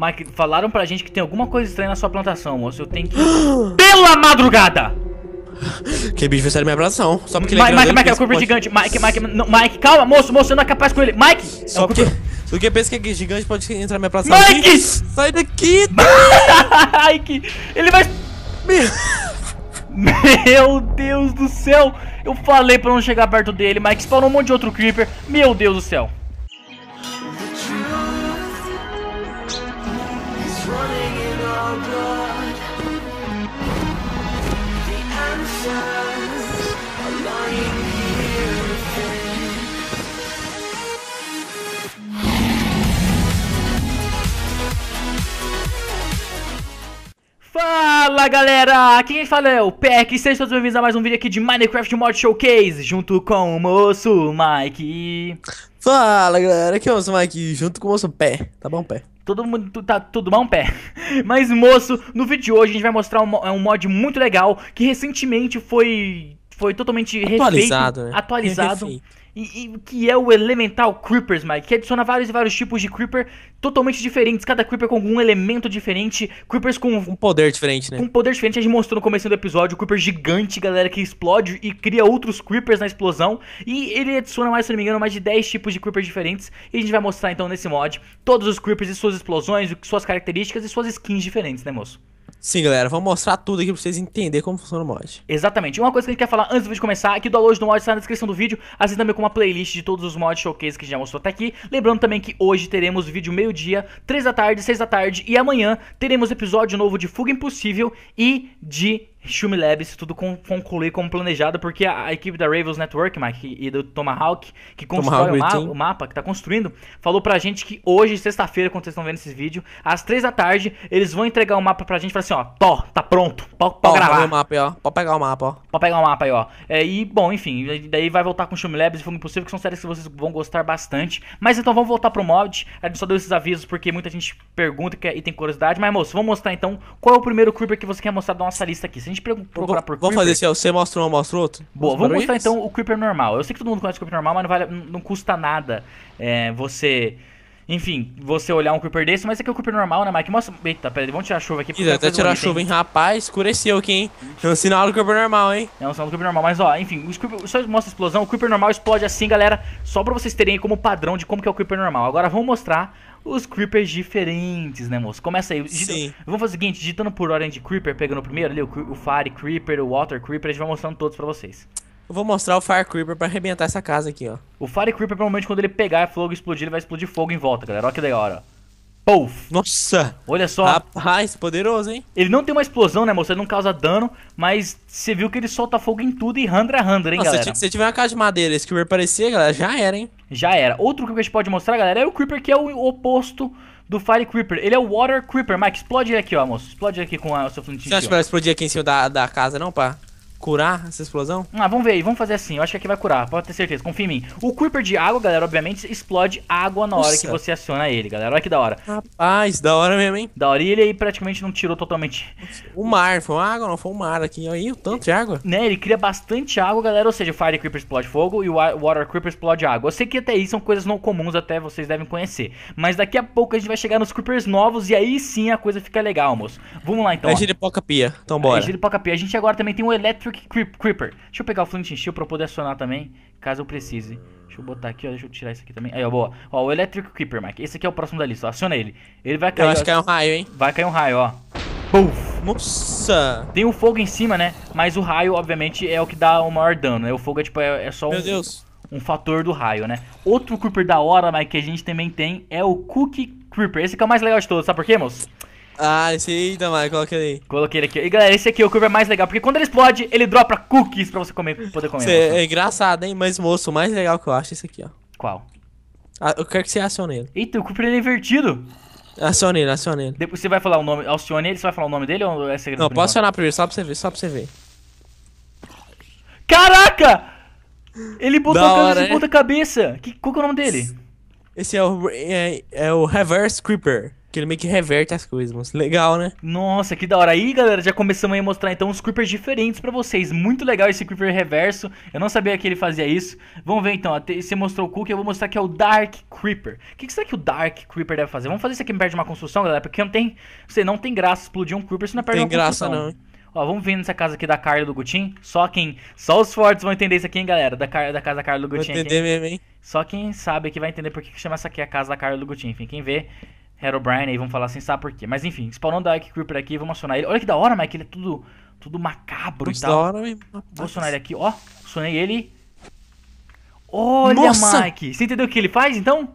Mike, falaram pra gente que tem alguma coisa estranha na sua plantação, moço. Eu tenho que. Pela madrugada! Que bicho vai sair da minha plantação. Só porque ele é Mike, Mike, é o corpo gigante. Mike, Mike, Mike, calma, moço, moço, você não é capaz com ele. Mike! É só porque que. Só que pensa que é gigante pode entrar na minha plantação. Mike! Sai daqui! Mike! Tá? Ele vai. Meu Deus do céu! Eu falei pra não chegar perto dele, Mike spawnou um monte de outro creeper. Meu Deus do céu! Fala galera, aqui quem fala é o Peck, sejam todos bem-vindos a mais um vídeo aqui de Minecraft Mod Showcase, junto com o moço Mike. Fala galera, aqui é o Osmar aqui, junto com o moço Pé, tá bom Pé? Todo mundo tá tudo bom Pé? Mas moço, no vídeo de hoje a gente vai mostrar um, é um mod muito legal que recentemente foi foi totalmente atualizado, refeito, né? atualizado. Refeito. E, e, que é o Elemental Creepers, Mike, que adiciona vários e vários tipos de Creeper totalmente diferentes, cada Creeper com um elemento diferente, Creepers com... Um poder diferente, né? Com um poder diferente, a gente mostrou no começo do episódio, o Creeper gigante, galera, que explode e cria outros Creepers na explosão, e ele adiciona mais, se não me engano, mais de 10 tipos de Creepers diferentes, e a gente vai mostrar então nesse mod todos os Creepers e suas explosões, suas características e suas skins diferentes, né moço? Sim, galera, vamos mostrar tudo aqui pra vocês entenderem como funciona o mod. Exatamente. Uma coisa que a gente quer falar antes do vídeo começar aqui é que download do mod está na descrição do vídeo, assim também com uma playlist de todos os mods showcase que a gente já mostrou até aqui. Lembrando também que hoje teremos vídeo meio-dia, 3 da tarde, 6 da tarde e amanhã teremos episódio novo de Fuga Impossível e de Shumi Labs, tudo con concluir como planejado, porque a, a, equipe da Ravens Network, Mike, e do Tomahawk, que constrói Tomahawk o, ma o, mapa, que tá construindo, falou pra gente que hoje, sexta-feira, quando vocês estão vendo esse vídeo, às três da tarde, eles vão entregar o mapa pra gente e falar assim, ó, tó, tá pronto, pode gravar. O mapa aí, ó. Pode pegar o mapa, ó. Pode pegar o mapa aí, ó. É, e, bom, enfim, daí vai voltar com Shumi Labs e Fogo Impossível, que são séries que vocês vão gostar bastante. Mas então vamos voltar pro mod, a gente só deu esses avisos porque muita gente pergunta e tem curiosidade, mas moço, vamos mostrar então qual é o primeiro creeper que você quer mostrar da nossa lista aqui, gente procurar por Vamos fazer assim, você mostra um, eu mostro outro. Boa, vamos mostrar então o Creeper normal. Eu sei que todo mundo conhece o Creeper normal, mas não, vale, não custa nada é, você... Enfim, você olhar um Creeper desse, mas esse aqui é o Creeper normal, né, Mike? Mostra... Eita, peraí, vamos tirar a chuva aqui. Ih, até tirar a chuva, hein? Rapaz, escureceu aqui, hein? É um sinal do Creeper normal, hein? É um sinal do Creeper normal, mas ó, enfim, Creeper... só mostra a explosão. O Creeper normal explode assim, galera, só pra vocês terem como padrão de como que é o Creeper normal. Agora vamos mostrar os creepers diferentes, né, moço? Começa aí. Sim. Vamos fazer o seguinte, digitando por ordem de creeper, pegando o primeiro ali, o, o Fire Creeper, o Water Creeper, a gente vai mostrando todos pra vocês. Eu vou mostrar o Fire Creeper pra arrebentar essa casa aqui, ó. O Fire Creeper, provavelmente, quando ele pegar fogo e explodir, ele vai explodir fogo em volta, galera. Olha que legal, ó. Pouf! Nossa! Olha só. Rapaz, poderoso, hein? Ele não tem uma explosão, né, moço? Ele não causa dano, mas você viu que ele solta fogo em tudo e handra handra hein, Nossa, galera? Se, se tiver uma casa de madeira esse Creeper aparecer, galera, já era, hein? já era. Outro Creeper que a gente pode mostrar, galera, é o Creeper que é o oposto do Fire Creeper. Ele é o Water Creeper. Mike, explode ele aqui, ó, moço. Explode ele aqui com a, o seu flintinho. Você acha melhor explodir aqui em cima da, da casa, não, pá? curar essa explosão? Ah, vamos ver aí, vamos fazer assim. Eu acho que aqui vai curar, pode ter certeza, confia em mim. O Creeper de água, galera, obviamente explode água na Nossa. hora que você aciona ele, galera. Olha que da hora. Rapaz, da hora mesmo, hein? Da hora. E ele aí praticamente não tirou totalmente. O mar, foi uma água, não foi um mar aqui. aí o tanto de água. Né, ele cria bastante água, galera. Ou seja, o Fire Creeper explode fogo e o Water Creeper explode água. Eu sei que até aí são coisas não comuns, até vocês devem conhecer. Mas daqui a pouco a gente vai chegar nos Creepers novos e aí sim a coisa fica legal, moço. Vamos lá então. É giripoca pia, então bora. É giripoca pia. A gente agora também tem o Electric Trick Creeper. Deixa eu pegar o Flint Shield pra eu poder acionar também, caso eu precise. Deixa eu botar aqui, ó. Deixa eu tirar isso aqui também. Aí, ó, boa. Ó, o Electric Creeper, Mike. Esse aqui é o próximo da lista. Aciona ele. Ele vai cair. Eu acho que é um raio, hein? Vai cair um raio, ó. Puf. Nossa! Tem o um fogo em cima, né? Mas o raio, obviamente, é o que dá o maior dano, né? O fogo é, tipo, é, é só Meu um, Deus. um fator do raio, né? Outro Creeper da hora, Mike, que a gente também tem é o Cookie Creeper. Esse é o mais legal de todos. Sabe por quê, moço? Ah, esse aí, mais então, coloquei, ele aí. Coloquei ele aqui. E galera, esse aqui é o Curve é mais legal, porque quando ele explode, ele dropa cookies pra você comer, poder comer. Cê, é engraçado, hein? Mas, moço, o mais legal que eu acho é esse aqui, ó. Qual? Ah, eu quero que você acione ele. Eita, o ele é invertido. Acione ele, acione ele. Depois você vai falar o nome, acione ele, você vai falar o nome dele ou é segredo? Não, posso acionar primeiro, só pra você ver, só pra você ver. Caraca! Ele botou a hora, de ponta cabeça. Que, qual que é o nome dele? Esse é o, é, é o Reverse Creeper. Que ele meio que reverte as coisas, mano. Legal, né? Nossa, que da hora. Aí, galera, já começamos a mostrar então os creepers diferentes para vocês. Muito legal esse creeper reverso. Eu não sabia que ele fazia isso. Vamos ver então. Você mostrou o cookie, eu vou mostrar que é o Dark Creeper. O que, que será que o Dark Creeper deve fazer? Vamos fazer isso aqui perto de uma construção, galera, porque não tem. Você não tem graça explodir um creeper se não é perto de uma construção. construção. Tem graça, não. Ó, vamos ver nessa casa aqui da Carla do Gutin. Só quem. Só os fortes vão entender isso aqui, hein, galera. Da, Car... da casa da Carla do Gutin. Vou entender aqui. mesmo, hein? Só quem sabe que vai entender por que chama essa aqui a casa da Carla do Gutin. Enfim, quem vê Herobrine aí, vamos falar assim, sabe por quê. Mas enfim, spawnando o Dark Creeper aqui, vamos acionar ele. Olha que da hora, Mike, ele é tudo, tudo macabro Muito e tal. da hora mesmo. Vou acionar ele aqui, ó, acionei ele. Olha, Nossa! Mike, você entendeu o que ele faz, então?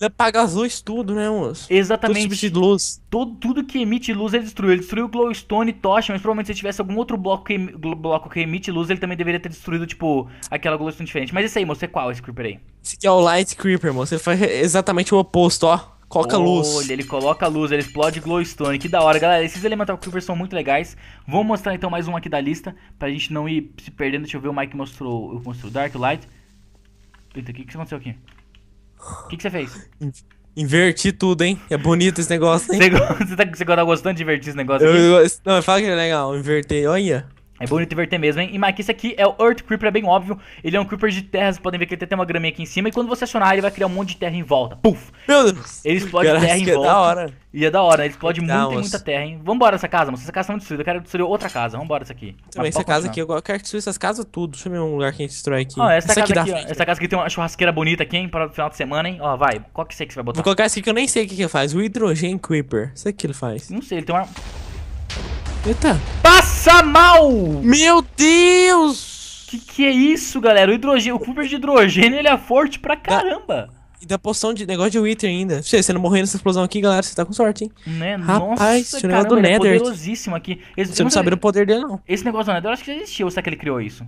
Ele apaga as luzes tudo, né, moço? Exatamente. Tudo luz. Todo, tudo que emite luz ele destruiu. Ele destruiu glowstone, tocha, mas provavelmente se tivesse algum outro bloco que, bloco que emite luz, ele também deveria ter destruído, tipo, aquela glowstone diferente. Mas esse aí, moço, é qual esse creeper aí? Esse aqui é o light creeper, moço. Ele faz exatamente o oposto, ó. Coloca luz. Ele coloca luz, ele explode glowstone. Que da hora, galera. Esses Elemental Creepers são muito legais. Vou mostrar então mais um aqui da lista. Pra gente não ir se perdendo. Deixa eu ver, o Mike mostrou, mostrou Dark Light. Eita, o que, que aconteceu aqui? O que, que você fez? Inverti tudo, hein? É bonito esse negócio, hein? Você, tá, você tá gostando de invertir esse negócio eu, eu, não, fala que é legal, invertei. Olha. É bonito inverter mesmo, hein? E Mike, isso aqui é o Earth Creeper, é bem óbvio. Ele é um Creeper de terra, vocês podem ver que ele tem uma graminha aqui em cima. E quando você acionar, ele vai criar um monte de terra em volta. Puf! Meu Deus! Ele explode Caraca, terra em volta. É da hora. E é da hora, ele explode muita, umas... muita terra, hein? Vambora essa casa, mano. Essa casa tá muito destruída, eu quero destruir outra casa. Vambora essa aqui. Também essa casa aqui, eu quero destruir essas casas tudo. Deixa eu ver um lugar que a gente destrói aqui. Ó, essa, essa, casa aqui, aqui ó, essa casa aqui tem uma churrasqueira bonita aqui, hein? Para o final de semana, hein? Ó, vai. Qual que você que você vai botar? Vou colocar esse aqui que eu nem sei o que, que faz. O Hydrogen Creeper. Isso aqui ele faz. Não sei, ele tem uma. Eita. Passa mal! Meu Deus! Que que é isso, galera? O hidrogênio, o Cooper de hidrogênio, ele é forte pra caramba. e da poção de negócio de Wither ainda. Você, você não morrer nessa explosão aqui, galera, você tá com sorte, hein? Né? Rapaz, Nossa, esse negócio caramba, do é Nether. É poderosíssimo aqui. Esse, você não sabe o poder dele, não. Esse negócio do Nether, eu acho que já Ou será que ele criou isso?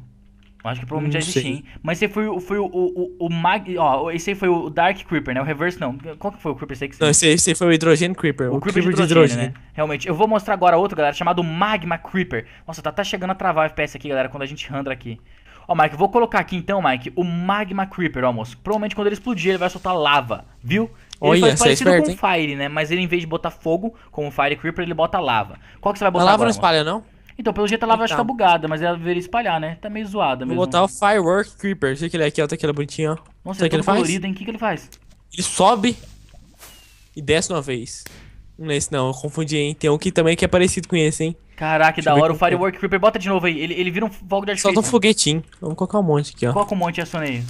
Acho que provavelmente hum, já existia, hein? Mas esse foi, foi o, o, o, o Mag. Ó, esse aí foi o Dark Creeper, né? O Reverse não. Qual que foi o Creeper? Sei que você... Não, esse, esse foi o hidrogênio Creeper. O, o Creeper, Creeper de hidrogênio, né? Realmente. Eu vou mostrar agora outro, galera, chamado Magma Creeper. Nossa, tá, tá chegando a travar o FPS aqui, galera, quando a gente handra aqui. Ó, Mike, vou colocar aqui então, Mike, o Magma Creeper, ó, moço. Provavelmente quando ele explodir, ele vai soltar lava, viu? Ele Olha, faz é parecido é esperto, com o Fire, né? Mas ele, em vez de botar fogo, como o Fire Creeper, ele bota lava. Qual que você vai botar A lava agora, não moço? espalha, não? Então, pelo jeito ela vai ficar bugada, mas ela deveria espalhar, né? Tá meio zoada mesmo. Vou botar o Firework Creeper. Sei que ele é aqui, ó. Tá aquele é bonitinho, ó. Nossa, Sabe ele é colorido, faz? hein? O que, que ele faz? Ele sobe e desce uma vez. Não é esse não, eu confundi, hein? Tem um que também que é parecido com esse, hein? Caraca, que da hora. O é. Firework Creeper, bota de novo aí. Ele, ele vira um fogo de artifício. Solta um foguetinho. Vamos colocar um monte aqui, ó. Coloca um monte, aciona aí.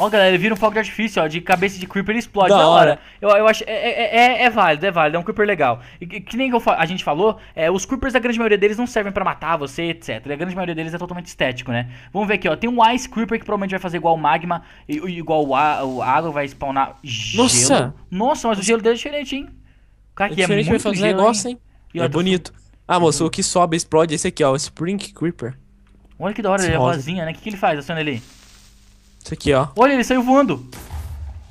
Ó, galera, ele vira um fogo de artifício, ó, de cabeça de creeper ele explode da na hora. hora. Eu, eu acho, é é, é, é, é, válido, é válido, é um creeper legal. E que, nem a gente falou, é, os creepers, a grande maioria deles não servem para matar você, etc. A grande maioria deles é totalmente estético, né? Vamos ver aqui, ó, tem um Ice Creeper que provavelmente vai fazer igual o Magma, e, igual o, a, o água, vai spawnar gelo. Nossa! Nossa, mas o gelo dele é diferente, hein? Cara, aqui é, é, diferente, é muito vai fazer negócio, hein? hein? é bonito. Ah, uhum. moço, o que sobe, explode, esse aqui, ó, o Spring Creeper. Olha que da hora, ele é rosinha, né? O que, que ele faz, aciona ele? Isso aqui, ó. Olha, ele saiu voando.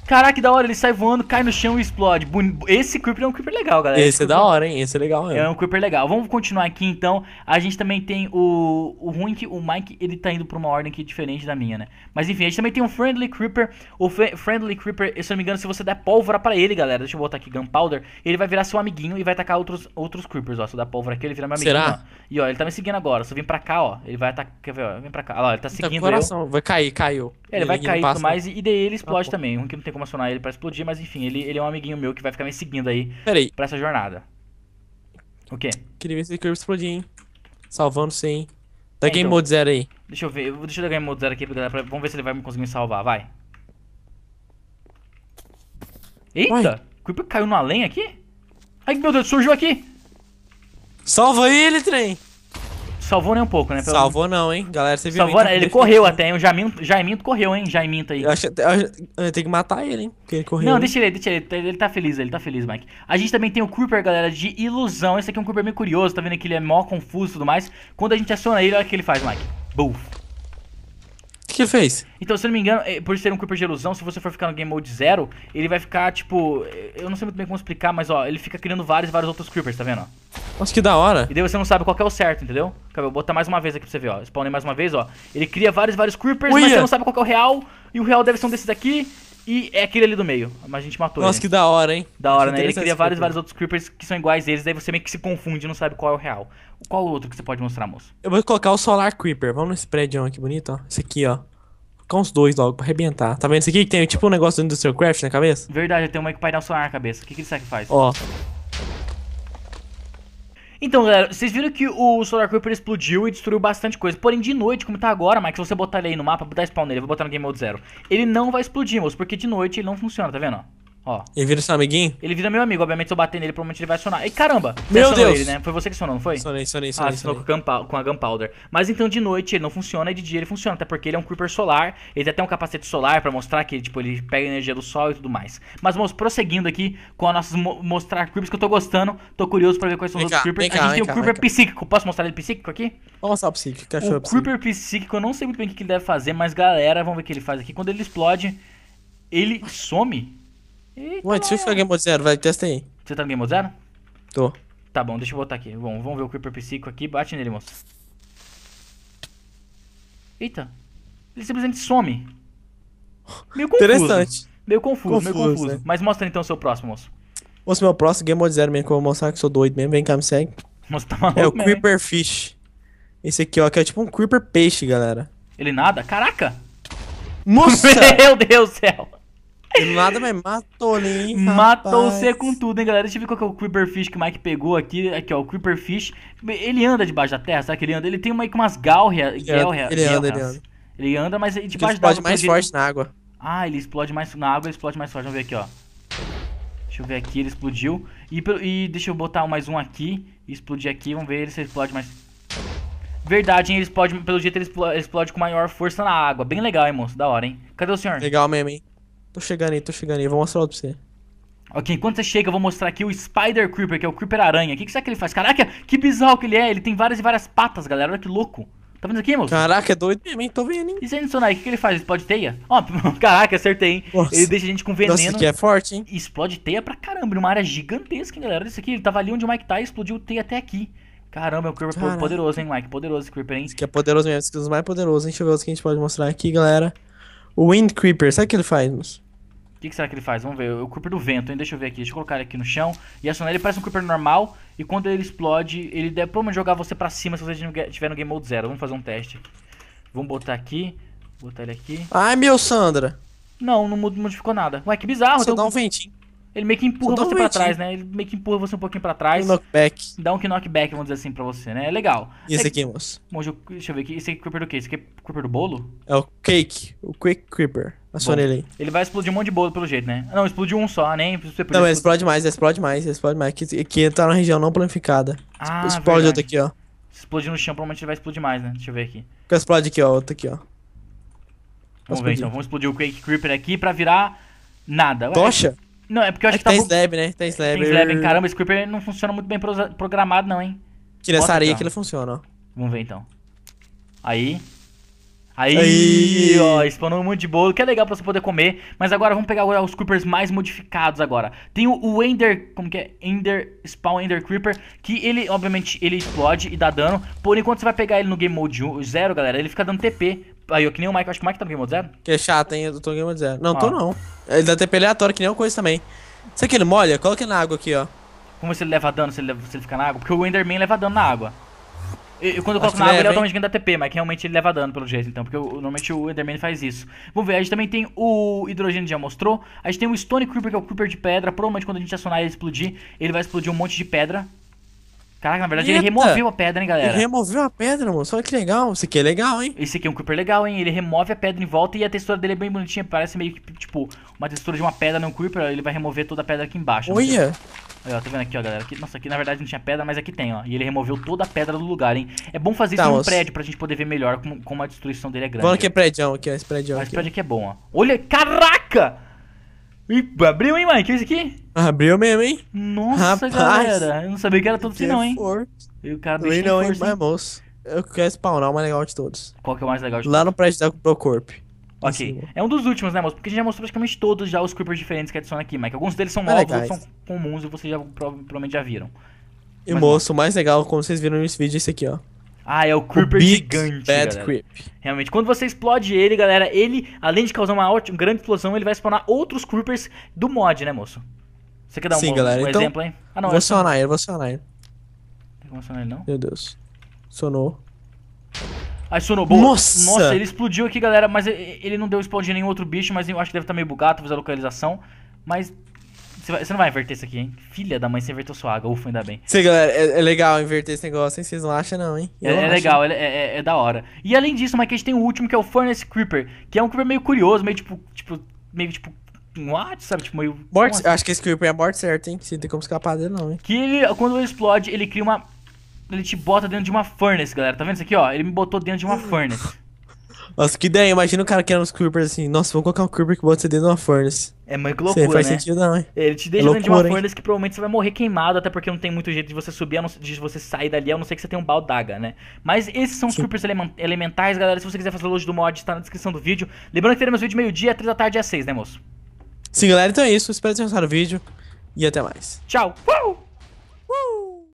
Caraca, que da hora, ele sai voando, cai no chão e explode. Esse Creeper é um Creeper legal, galera. Esse, Esse é da hora, hein? Esse é legal mesmo. É um Creeper legal. Vamos continuar aqui, então. A gente também tem o... O ruim que o Mike, ele tá indo pra uma ordem aqui diferente da minha, né? Mas enfim, a gente também tem um Friendly Creeper. O Friendly Creeper, se eu não me engano, se você der pólvora pra ele, galera, deixa eu botar aqui Gunpowder, ele vai virar seu amiguinho e vai atacar outros, outros Creepers, ó. Se eu der pólvora aqui, ele vira meu amiguinho. Será? E ó, ele tá me seguindo agora. Se eu vim pra cá, ó, ele vai atacar... Quer ver, ó? Vem pra cá. Olha lá, ele tá seguindo tá coração. eu. Vai cair, caiu. ele, ele vai cair e tudo mais e, e daí ele ah, explode ah, também. Um que não tem como acionar ele para explodir, mas enfim, ele, ele é um amiguinho meu que vai ficar me seguindo aí Peraí. pra essa jornada. O quê? Queria ver se Kirby explodir, hein? Salvando sim. hein? Da é, Game então, Mode Zero aí. Deixa eu ver, deixa eu dar Game Mode Zero aqui pra galera, pra, vamos ver se ele vai conseguir me salvar, vai. Eita! Creeper caiu no além aqui? Ai, meu Deus, surgiu aqui! Salva ele, trem! Salvou nem um pouco, né? Pelo... Salvou não, hein? Galera, você viu Salvou, ele correu até, hein? O Jaiminto, Jaiminto correu, hein? Jaiminto aí. Eu, acho, eu, eu tenho que matar ele, hein? Porque ele correu. Não, deixa ele, deixa ele. Ele tá feliz, ele tá feliz, Mike. A gente também tem o Creeper, galera, de ilusão. Esse aqui é um Creeper meio curioso, tá vendo que ele é mó confuso e tudo mais. Quando a gente aciona ele, olha o que ele faz, Mike. Buf que fez? Então, se eu não me engano, é, por ser um Creeper de ilusão, se você for ficar no Game Mode 0, ele vai ficar, tipo... É, eu não sei muito bem como explicar, mas, ó, ele fica criando vários vários outros Creepers, tá vendo? Nossa, que da hora. E daí você não sabe qual é o certo, entendeu? acabei eu vou botar mais uma vez aqui pra você ver, ó. Spawnei mais uma vez, ó. Ele cria vários vários Creepers, Uia. mas você não sabe qual é o real. E o real deve ser um desses aqui. E é aquele ali do meio, mas a gente matou Nossa, ele. Nossa, que da hora, hein? Da hora, Acho é né? Ele cria vários, vários outros creepers que são iguais a eles, daí você meio que se confunde e não sabe qual é o real. Qual outro que você pode mostrar, moço? Eu vou colocar o Solar Creeper. Vamos nesse prédio aqui bonito, ó. Esse aqui, ó. Colocar uns dois logo pra arrebentar. Tá vendo esse aqui que tem tipo um negócio do Industrial Craft na cabeça? Verdade, tem uma que painel solar na cabeça. O que, que isso aqui faz? Ó. Então, galera, vocês viram que o Solar Creeper explodiu e destruiu bastante coisa. Porém, de noite, como tá agora, mas se você botar ele aí no mapa, botar spawn nele, vou botar no Game Mode Zero. Ele não vai explodir, moço, porque de noite ele não funciona, tá vendo? Ó. Ele vira seu amiguinho? Ele vira meu amigo, obviamente se eu bater nele, provavelmente ele vai acionar. E caramba! Meu Deus! Ele, né? Foi você que acionou, não foi? Acionei, acionei, ah, acionei. Ah, acionou com, com a Gunpowder. Mas então de noite ele não funciona e de dia ele funciona, até porque ele é um Creeper solar. Ele tem até um capacete solar pra mostrar que tipo, ele pega energia do sol e tudo mais. Mas vamos prosseguindo aqui com as nossas mo mostrar Creepers que eu tô gostando. Tô curioso pra ver quais são os cá, outros Creepers. a gente tem cá, o Creeper psíquico. Posso mostrar ele psíquico aqui? Vamos mostrar o psíquico, O é Creeper psíquico, eu não sei muito bem o que ele deve fazer, mas galera, vamos ver o que ele faz aqui. Quando ele explode, ele some Eita, Ué, deixa eu ficar Game Mode Zero, vai, testa aí. Você tá no Game Mode Zero? Tô. Tá bom, deixa eu botar aqui. Bom, vamos ver o Creeper Psico aqui. Bate nele, moço. Eita. Ele simplesmente some. Meio confuso. Interessante. Meio confuso, confuso meio confuso. Né? Mas mostra então o seu próximo, moço. Moço, meu próximo Game Mode Zero mesmo, que eu vou mostrar que eu sou doido mesmo. Vem cá, me segue. Moço, tá maluco É o Creeper Fish. Esse aqui, ó, que é tipo um Creeper Peixe, galera. Ele nada? Caraca! Moço. Meu Deus do céu! Do nada, mas matou, né, hein, Matou você com tudo, hein, galera? Deixa eu ver qual é o Creeperfish que o Mike pegou aqui. Aqui, ó, o Creeperfish. Ele anda debaixo da terra, sabe que ele anda? Ele tem uma, umas galrias. Ele, ele anda, ele anda. Ele anda, mas debaixo ele da água. explode mais forte ele... na água. Ah, ele explode mais na água, ele explode mais forte. Vamos ver aqui, ó. Deixa eu ver aqui, ele explodiu. E, e deixa eu botar mais um aqui. Explodir aqui, vamos ver ele explode mais... Verdade, hein? Ele explode, pelo jeito ele explode com maior força na água. Bem legal, hein, moço? Da hora, hein? Cadê o senhor? Legal mesmo, hein? Tô chegando aí, tô chegando aí. Vou mostrar outro pra você. Ok, enquanto você chega, eu vou mostrar aqui o Spider Creeper, que é o Creeper Aranha. O que, que será que ele faz? Caraca, que bizarro que ele é. Ele tem várias e várias patas, galera. Olha que louco. Tá vendo aqui, moço? Caraca, é doido mesmo, hein? Tô vendo, hein? E sem adicionar, o que, que ele faz? Explode teia? Ó, oh, caraca, acertei, hein? Nossa. Ele deixa a gente com veneno. Nossa, que é forte, hein? explode teia pra caramba, numa área gigantesca, hein, galera? Isso aqui, ele tava ali onde o Mike tá e explodiu teia até aqui. Caramba, é um Creeper caraca. poderoso, hein, Mike? Poderoso esse Creeper, hein? Esse aqui é poderoso mesmo, esse aqui é dos mais poderosos, hein? Deixa eu ver o que a gente pode mostrar aqui, galera. O Wind Creeper, sabe o que ele faz, moço? O que, que, será que ele faz? Vamos ver. O Creeper do vento, hein? Deixa eu ver aqui. Deixa eu colocar ele aqui no chão. E acionar ele parece um Creeper normal. E quando ele explode, ele deve provavelmente jogar você pra cima se você tiver no Game Mode zero. Vamos fazer um teste. Vamos botar aqui. Botar ele aqui. Ai, meu Sandra. Não, não modificou nada. Ué, que bizarro. Você então... dá um ventinho. Ele meio que empurra você pra para trás, né? Ele meio que empurra você um pouquinho para trás. Um knockback. Dá um knockback, vamos dizer assim, pra você, né? É legal. E esse é... aqui, moço? deixa eu ver aqui. Esse aqui é Creeper do quê? Esse aqui é Creeper do bolo? É o Cake. O Quick Creeper. Aciona ele aí. Ele vai explodir um monte de bolo pelo jeito, né? Não, explode um só, nem né? Não, explode mais, explode mais, explode mais. Que, que tá na região não planificada. Ah, explode verdade. outro aqui, ó. Se explodir no chão, provavelmente ele vai explodir mais, né? Deixa eu ver aqui. Explode aqui, ó. Outro aqui, ó. Vamos ver então, vamos explodir o Quake Creeper aqui pra virar nada. Tocha? Não, é porque eu acho é que, que, tá. Tem bu... slab, né? Tem slab. Tem slab, Caramba, esse creeper não funciona muito bem programado, não, hein? Que nessa areia que ele funciona, ó. Vamos ver então. Aí. Aí, Aí, ó, spawnou um monte de bolo, que é legal pra você poder comer. Mas agora vamos pegar agora os creepers mais modificados agora. Tem o, o, Ender, como que é? Ender Spawn Ender Creeper, que ele, obviamente, ele explode e dá dano. Por enquanto você vai pegar ele no Game Mode 0, galera, ele fica dando TP Aí eu que nem o Mike, acho que o Mike tá no Game Mode Zero. Que é chato, hein? Eu tô no Game Mode Zero. Não, tô ah. não. Ele dá TP aleatório, que nem uma coisa também. Isso aqui ele molha? Coloca na água aqui, ó. como se ele leva dano, se ele, leva, se ele fica na água. Porque o Enderman leva dano na água. E, quando eu coloco na água, ele automaticamente dá TP, mas realmente ele leva dano pelo jeito, então, porque eu, normalmente o Enderman faz isso. Vamos ver, a gente também tem o hidrogênio já mostrou. A gente tem o Stone Creeper, que é o Creeper de pedra. Provavelmente quando a gente acionar ele explodir, ele vai explodir um monte de pedra. Caraca, na verdade Eita. ele removeu a pedra, hein, galera? Ele removeu a pedra, mano. Só que legal. Isso aqui é legal, hein? Esse aqui é um Creeper legal, hein? Ele remove a pedra em volta e a textura dele é bem bonitinha. Parece meio que, tipo, uma textura de uma pedra num Creeper. Ele vai remover toda a pedra aqui embaixo. Olha! Olha, eu tá vendo aqui, ó, galera? Aqui, nossa, aqui na verdade não tinha pedra, mas aqui tem, ó. E ele removeu toda a pedra do lugar, hein? É bom fazer tá, isso num prédio pra gente poder ver melhor como, como a destruição dele é grande. Vamos aqui, é prédio, aqui, Esse prédio ó Esse prédio aqui é bom, ó. Olha, caraca! abriu, hein, Mike? Isso aqui? Abriu mesmo, hein? Nossa, Rapaz, galera. Eu não sabia que era tudo assim, não, hein? E o cara Também não, é hein? Mas, moço, eu quero spawnar o mais legal de todos. Qual que é o mais legal de todos? Lá no prédio da Procorp. Ok. Assim, é um dos últimos, né, moço? Porque a gente já mostrou praticamente todos já os creepers diferentes que adiciona aqui, Mike. Alguns deles são é novos, outros são comuns e vocês já provavelmente já viram. E, Mas, moço, o mais legal, como vocês viram nesse vídeo, é esse aqui, ó. Ah, é o Creeper o gigante. Bad galera. Creep. Realmente. Quando você explode ele, galera, ele, além de causar uma, ótima, grande explosão, ele vai spawnar outros Creepers do mod, né, moço? Você quer dar um, Sim, bom, galera. Um então, exemplo aí? Ah, não. Vou é acionar ele, vou acionar ele. Tem como acionar ele, não? Meu Deus. Sonou. Aí ah, sonou, boa. Nossa! Nossa, ele explodiu aqui, galera, mas ele não deu spawn de nenhum outro bicho, mas eu acho que deve estar meio bugado, talvez a localização. Mas você, não vai inverter isso aqui, hein? Filha da mãe, você inverteu sua água, ufa, ainda bem. Sim, galera, é, é legal inverter esse negócio, hein? Vocês não acham, não, hein? é, não é legal, é, é, é, da hora. E além disso, o gente tem o último, que é o Furnace Creeper, que é um Creeper meio curioso, meio tipo. tipo meio tipo what, sabe? Tipo, meio. Bort, assim? acho que esse creeper é morte certo, hein? Você não tem como escapar dele, não, hein? Que ele, quando ele explode, ele cria uma. Ele te bota dentro de uma furnace, galera. Tá vendo isso aqui, ó? Ele me botou dentro de uma furnace. Nossa, que ideia. Imagina o cara que era nos Creepers assim. Nossa, vamos colocar um Creeper que bota você dentro de uma furnace. É muito loucura, Isso faz né? sentido não, hein? Ele te deixa é dentro loucura, de uma furnace hein? que provavelmente você vai morrer queimado, até porque não tem muito jeito de você subir, de você sair dali, a não ser que você tenha um baldaga, né? Mas esses são os Sim. creepers elementais, galera. Se você quiser fazer o load do mod, tá na descrição do vídeo. Lembrando que teremos vídeo meio-dia, três da tarde e às seis, né, moço? Sim, galera, então é isso. Espero que tenham gostado do vídeo e até mais. Tchau! Uh!